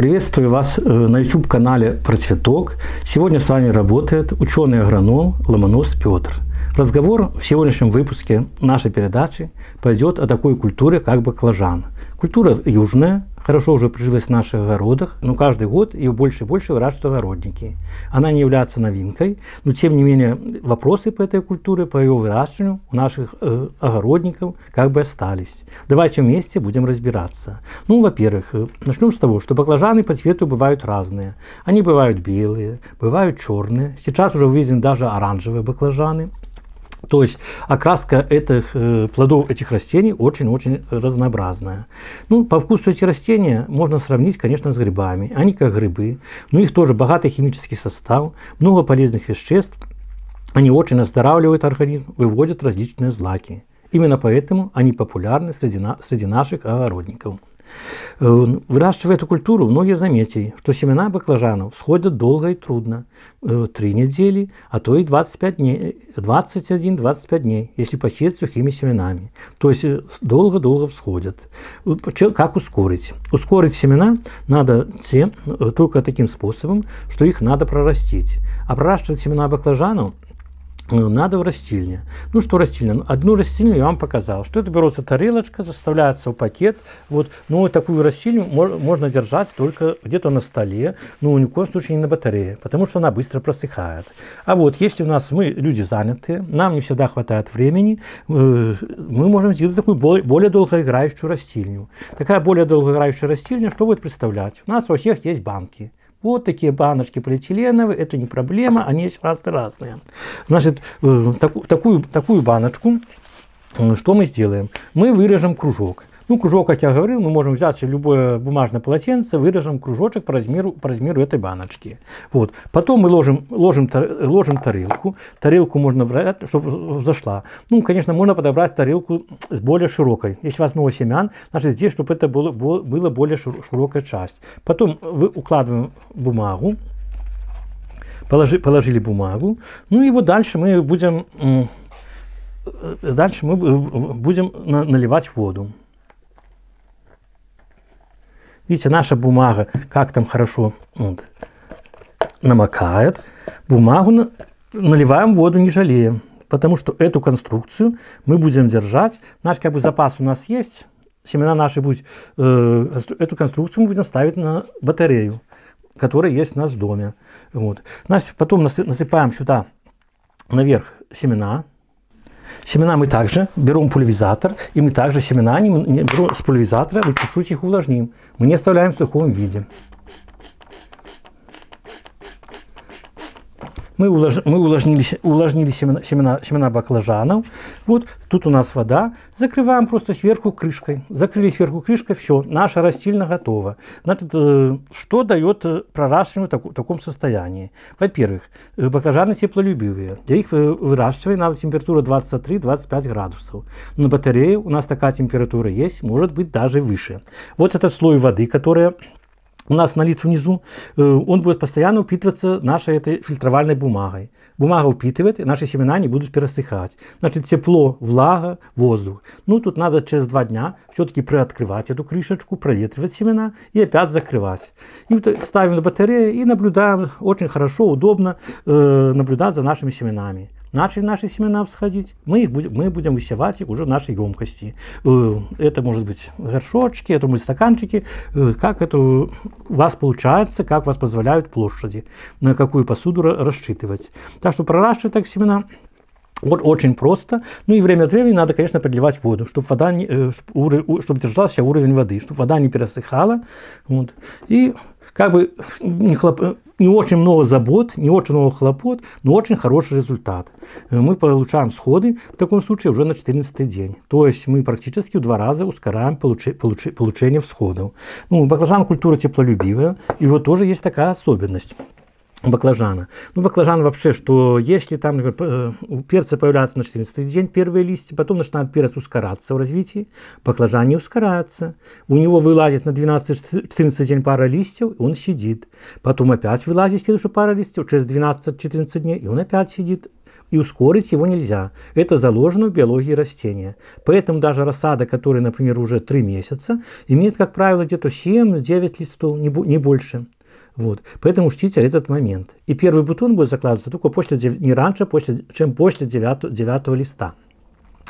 Приветствую вас э, на YouTube-канале «Процветок». Сегодня с вами работает ученый-агроном Ломонос Петр. Разговор в сегодняшнем выпуске нашей передачи пойдет о такой культуре, как баклажан. Культура южная, хорошо уже прижилась в наших огородах, но каждый год ее больше и больше выращивают огородники. Она не является новинкой, но тем не менее вопросы по этой культуре, по ее выращиванию у наших э, огородников как бы остались. Давайте вместе будем разбираться. Ну, во-первых, э, начнем с того, что баклажаны по цвету бывают разные. Они бывают белые, бывают черные. Сейчас уже вывезены даже оранжевые баклажаны. То есть окраска этих э, плодов этих растений очень-очень разнообразная. Ну, по вкусу эти растения можно сравнить, конечно, с грибами. Они как грибы, но их тоже богатый химический состав, много полезных веществ. Они очень оздоравливают организм, выводят различные злаки. Именно поэтому они популярны среди, на, среди наших огородников. Эм, выращивая эту культуру, многие заметили, что семена баклажанов сходят долго и трудно. Э, три недели, а то и 25 дней, 21-25 э, дней, если посеять сухими семенами. То есть э, долго-долго всходят. Как ускорить? Ускорить семена надо тем только таким способом, что их надо прорастить. А проращивать семена баклажанов – ну, надо в растильне. Ну что растильня? Ну, одну растильню я вам показал. Что это берется тарелочка, заставляется в пакет. Вот, ну такую растильню можно держать только где-то на столе, но ну, ни в коем случае не на батарее, потому что она быстро просыхает. А вот если у нас мы люди заняты, нам не всегда хватает времени, э, мы можем сделать такую более долгоиграющую растильню. Такая более долгоиграющая растильня, что будет представлять? У нас во всех есть банки. Вот такие баночки полиэтиленовые, это не проблема, они есть разные-разные. Значит, э, таку, такую, такую баночку, э, что мы сделаем? Мы вырежем кружок. Ну, кружок, как я говорил, мы можем взять любое бумажное полотенце, вырежем кружочек по размеру, по размеру этой баночки. Вот. Потом мы ложим, ложим, ложим тарелку. Тарелку можно брать, чтобы зашла. Ну, конечно, можно подобрать тарелку с более широкой. Если у вас много семян, значит, здесь, чтобы это было, было более широкая часть. Потом вы укладываем бумагу. Положи, положили бумагу. Ну и вот дальше мы будем... Э, дальше мы э, будем наливать воду. Видите, наша бумага, как там хорошо вот, намокает. Бумагу наливаем воду, не жалеем. Потому что эту конструкцию мы будем держать. Наш как бы запас у нас есть. Семена наши будут... Э, эту конструкцию мы будем ставить на батарею, которая есть у нас в доме. Вот. Потом насыпаем сюда наверх семена Семена мы также берем пульверизатор, и мы также семена не, не берем с пульверизатора, мы чуть-чуть их увлажним. Мы не оставляем в сухом виде. мы, увлаж, мы увлажнили, увлажнили семена, семена, семена баклажанов. Вот тут у нас вода. Закрываем просто сверху крышкой. Закрыли сверху крышкой, все, наша растильна готова. Э, что дает э, проращивание в таком, в таком состоянии? Во-первых, э, баклажаны теплолюбивые. Для их выращивания надо температура 23-25 градусов. На батарее у нас такая температура есть, может быть даже выше. Вот этот слой воды, которая у нас налит внизу, э, он будет постоянно упитываться нашей этой фильтровальной бумагой. Бумага упитывает, и наши семена не будут пересыхать. Значит, тепло, влага, воздух. Ну, тут надо через два дня все-таки приоткрывать эту крышечку, проветривать семена и опять закрывать. И вот ставим на батарею и наблюдаем, очень хорошо, удобно э, наблюдать за нашими семенами начали наши семена всходить, мы, их будем, мы будем высевать их уже в нашей емкости. Э, это может быть горшочки, это может быть стаканчики, э, как это у вас получается, как вас позволяют площади, на какую посуду рассчитывать. Так что проращивать так семена вот очень просто. Ну и время от времени надо, конечно, продлевать воду, чтобы вода не, чтобы, э, чтобы держался уровень воды, чтобы вода не пересыхала. Вот. И как бы не, хлоп... не очень много забот, не очень много хлопот, но очень хороший результат. Мы получаем сходы в таком случае уже на 14 день. То есть мы практически в два раза ускоряем получи... Получи... получение всходов. Ну, баклажан культура теплолюбивая, и вот тоже есть такая особенность баклажана. Ну, баклажан вообще, что если там, например, э, у перца появляется на 14 день первые листья, потом начинает перец ускоряться в развитии, баклажан не ускоряется. У него вылазит на 12-14 день пара листьев, он сидит. Потом опять вылазит следующая пара листьев, через 12-14 дней, и он опять сидит и ускорить его нельзя. Это заложено в биологии растения. Поэтому даже рассада, которая, например, уже 3 месяца, имеет, как правило, где-то 7-9 листов, не больше. Вот. Поэтому учтите этот момент. И первый бутон будет закладываться только после, не раньше, после, чем после 9, 9 листа.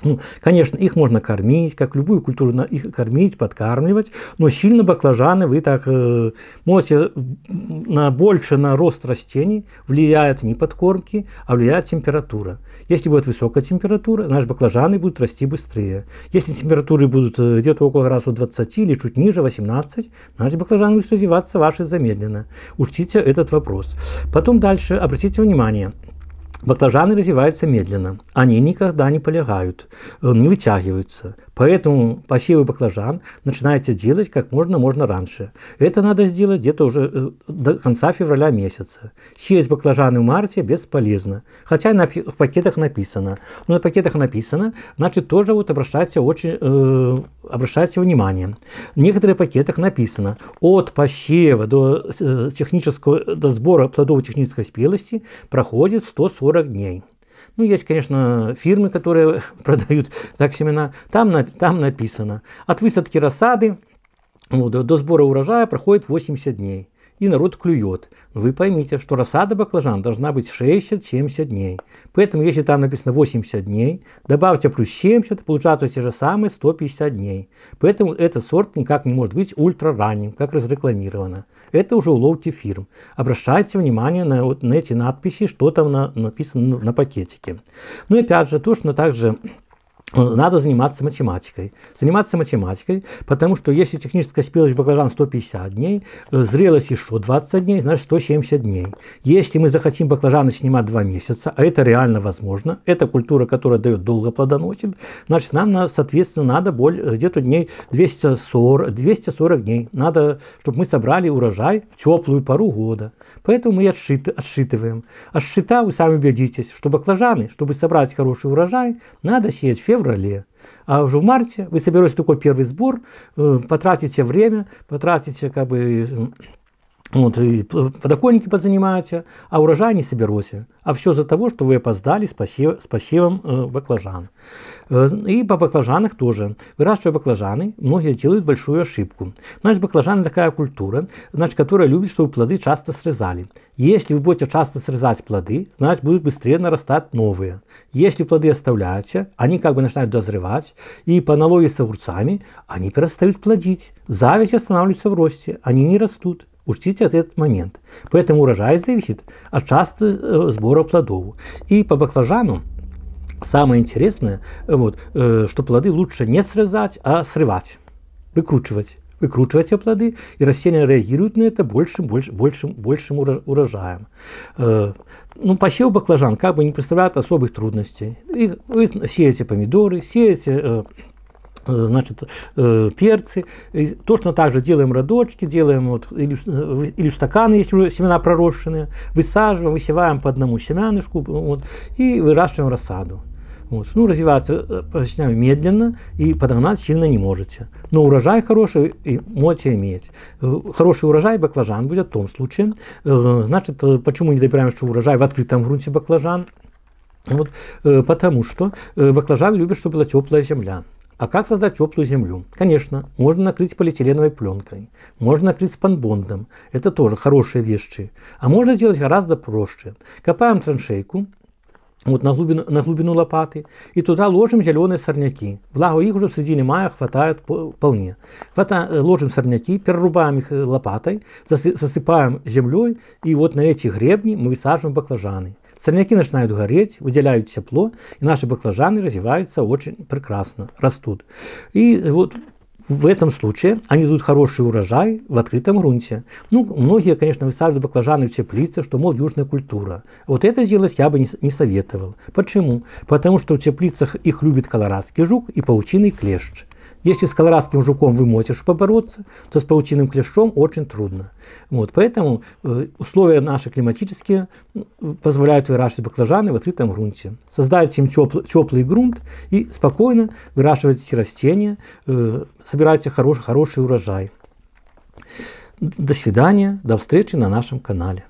Ну, конечно, их можно кормить, как любую культуру, их кормить, подкармливать, но сильно баклажаны вы так э, можете на, больше на рост растений влияют не подкормки, а влияет температура. Если будет высокая температура, наши баклажаны будут расти быстрее. Если температуры будут э, где-то около градусов 20 или чуть ниже 18, наши баклажаны будут развиваться ваши замедленно. Учтите этот вопрос. Потом дальше обратите внимание – Баклажаны развиваются медленно, они никогда не полегают, э, не вытягиваются. Поэтому посевы баклажан начинается делать как можно можно раньше. Это надо сделать где-то уже э, до конца февраля месяца. Сеять баклажаны в марте бесполезно. Хотя на, в пакетах написано. Но на пакетах написано, значит тоже вот обращайте, очень, э, обращайте внимание. В некоторых пакетах написано от посева до, э, э технического, до сбора плодово-технической спелости проходит 140 40 дней. Ну, есть, конечно, фирмы, которые продают так семена. Там, на, там написано, от высадки рассады вот, до сбора урожая проходит 80 дней. И народ клюет. Но вы поймите, что рассада баклажан должна быть 60-70 дней. Поэтому, если там написано 80 дней, добавьте плюс 70, получается те же самые 150 дней. Поэтому этот сорт никак не может быть ультра ранним, как разрекламировано это уже уловки фирм. Обращайте внимание на, вот, на эти надписи, что там на, написано на пакетике. Ну и опять же, точно так же надо заниматься математикой. Заниматься математикой, потому что если техническая спелость баклажан 150 дней, э, зрелость еще 20 дней, значит 170 дней. Если мы захотим баклажаны снимать 2 месяца, а это реально возможно, это культура, которая дает долго плодоносит, значит нам, соответственно, надо э, где-то дней 240, 240 дней. Надо, чтобы мы собрали урожай в теплую пару года. Поэтому мы отшит, отшитываем. От а вы сами убедитесь, что баклажаны, чтобы собрать хороший урожай, надо сеять в феврале. А уже в марте вы соберете такой первый сбор, э, потратите время, потратите как бы вот, и подоконники позанимаете, а урожай не соберете. А все за того, что вы опоздали с, посев, с посевом э, баклажан. Э, и по баклажанах тоже. Выращивая баклажаны, многие делают большую ошибку. Значит, баклажаны такая культура, значит, которая любит, чтобы плоды часто срезали. Если вы будете часто срезать плоды, значит, будут быстрее нарастать новые. Если плоды оставляете, они как бы начинают дозревать, и по аналогии с огурцами, они перестают плодить. Зависть останавливаются в росте, они не растут. Учтите этот момент. Поэтому урожай зависит от часто э, сбора плодов. И по баклажану самое интересное, вот, э, что плоды лучше не срезать, а срывать, выкручивать выкручивать все плоды, и растения реагируют на это большим, большим, большим, большим урожаем. Э, ну, посев баклажан как бы не представляет особых трудностей. И вы сеете помидоры, сеете Э, значит, э, перцы. И точно так же делаем родочки, делаем вот, или, э, или стаканы, если уже семена пророщенные, высаживаем, высеваем по одному семянышку вот, и выращиваем рассаду. Вот. Ну, развиваться, поясняю, медленно и подогнать сильно не можете. Но урожай хороший и можете иметь. Хороший урожай баклажан будет в том случае. Значит, почему не добираем, что урожай в открытом грунте баклажан? Вот, потому что баклажан любит, чтобы была теплая земля. А как создать теплую землю? Конечно, можно накрыть полиэтиленовой пленкой, можно накрыть спанбондом, это тоже хорошие вещи. А можно делать гораздо проще. Копаем траншейку, вот на глубину, на глубину лопаты, и туда ложим зеленые сорняки. Благо их уже в середине мая хватает вполне. Хвата, э, ложим сорняки, перерубаем их э, лопатой, засыпаем землей, и вот на эти гребни мы высаживаем баклажаны. Сорняки начинают гореть, выделяют тепло, и наши баклажаны развиваются очень прекрасно, растут. И вот в этом случае они дают хороший урожай в открытом грунте. Ну, многие, конечно, высаживают баклажаны в теплице, что, мол, южная культура. Вот это делать я бы не, не советовал. Почему? Потому что в теплицах их любит колорадский жук и паутиный клещ. Если с колорадским жуком вы можете побороться, то с паутиным клещом очень трудно. Вот, поэтому э, условия наши климатические позволяют выращивать баклажаны в открытом грунте. Создайте им теплый, грунт и спокойно выращивайте эти растения, э, собирайте хороший, хороший урожай. До свидания, до встречи на нашем канале.